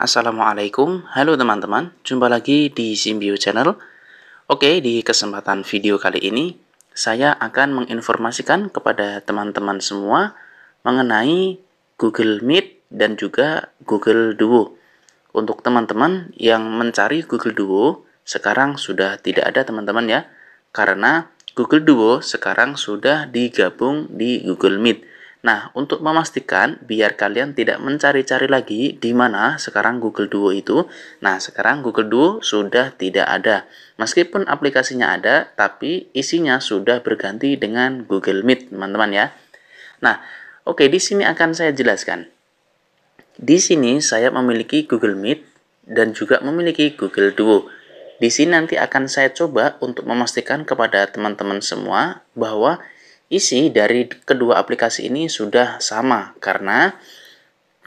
Assalamualaikum, halo teman-teman, jumpa lagi di Simbio Channel. Oke, di kesempatan video kali ini, saya akan menginformasikan kepada teman-teman semua mengenai Google Meet dan juga Google Duo. Untuk teman-teman yang mencari Google Duo, sekarang sudah tidak ada teman-teman ya, karena Google Duo sekarang sudah digabung di Google Meet. Nah, untuk memastikan biar kalian tidak mencari-cari lagi di mana sekarang Google Duo itu. Nah, sekarang Google Duo sudah tidak ada. Meskipun aplikasinya ada, tapi isinya sudah berganti dengan Google Meet, teman-teman ya. Nah, oke di sini akan saya jelaskan. Di sini saya memiliki Google Meet dan juga memiliki Google Duo. Di sini nanti akan saya coba untuk memastikan kepada teman-teman semua bahwa Isi dari kedua aplikasi ini sudah sama karena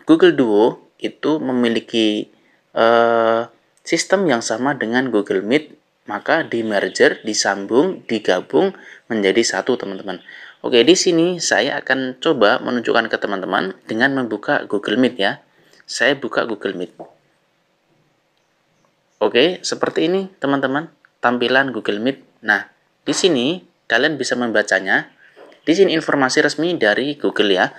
Google Duo itu memiliki uh, sistem yang sama dengan Google Meet, maka di merger, disambung, digabung menjadi satu, teman-teman. Oke, di sini saya akan coba menunjukkan ke teman-teman dengan membuka Google Meet ya. Saya buka Google Meet. Oke, seperti ini teman-teman tampilan Google Meet. Nah, di sini kalian bisa membacanya di sini informasi resmi dari Google ya.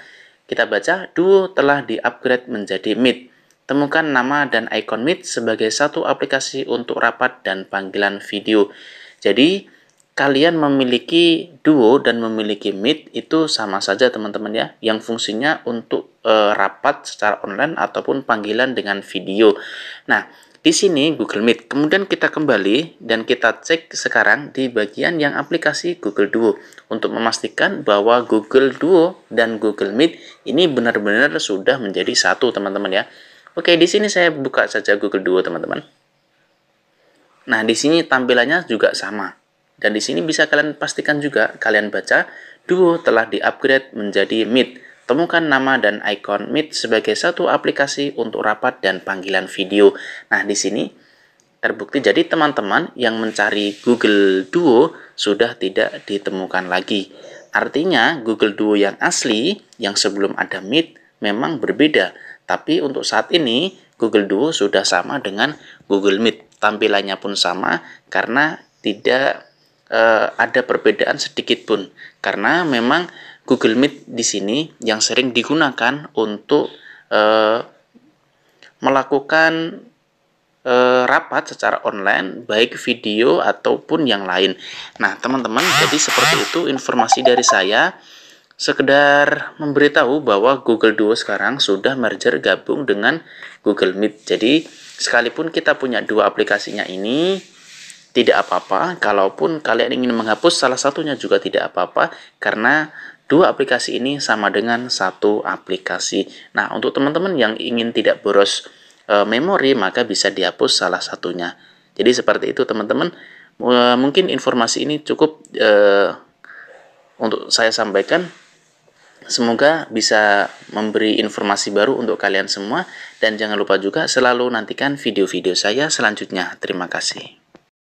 Kita baca, Duo telah diupgrade menjadi Meet. Temukan nama dan ikon Meet sebagai satu aplikasi untuk rapat dan panggilan video. Jadi, kalian memiliki Duo dan memiliki Meet itu sama saja teman-teman ya, yang fungsinya untuk e, rapat secara online ataupun panggilan dengan video. Nah, di sini Google Meet. Kemudian kita kembali dan kita cek sekarang di bagian yang aplikasi Google Duo untuk memastikan bahwa Google Duo dan Google Meet ini benar-benar sudah menjadi satu, teman-teman ya. Oke, di sini saya buka saja Google Duo, teman-teman. Nah, di sini tampilannya juga sama. Dan di sini bisa kalian pastikan juga kalian baca Duo telah di-upgrade menjadi Meet. Temukan nama dan ikon Meet sebagai satu aplikasi untuk rapat dan panggilan video. Nah, di sini terbukti jadi teman-teman yang mencari Google Duo sudah tidak ditemukan lagi. Artinya, Google Duo yang asli, yang sebelum ada Meet, memang berbeda. Tapi untuk saat ini, Google Duo sudah sama dengan Google Meet. Tampilannya pun sama karena tidak e, ada perbedaan sedikit pun. Karena memang Google Meet di sini yang sering digunakan untuk eh, melakukan eh, rapat secara online baik video ataupun yang lain. Nah, teman-teman, jadi seperti itu informasi dari saya. Sekedar memberitahu bahwa Google Duo sekarang sudah merger gabung dengan Google Meet. Jadi, sekalipun kita punya dua aplikasinya ini, tidak apa-apa. Kalaupun kalian ingin menghapus salah satunya juga tidak apa-apa karena Dua aplikasi ini sama dengan satu aplikasi. Nah, untuk teman-teman yang ingin tidak boros e, memori, maka bisa dihapus salah satunya. Jadi seperti itu teman-teman. E, mungkin informasi ini cukup e, untuk saya sampaikan. Semoga bisa memberi informasi baru untuk kalian semua dan jangan lupa juga selalu nantikan video-video saya selanjutnya. Terima kasih.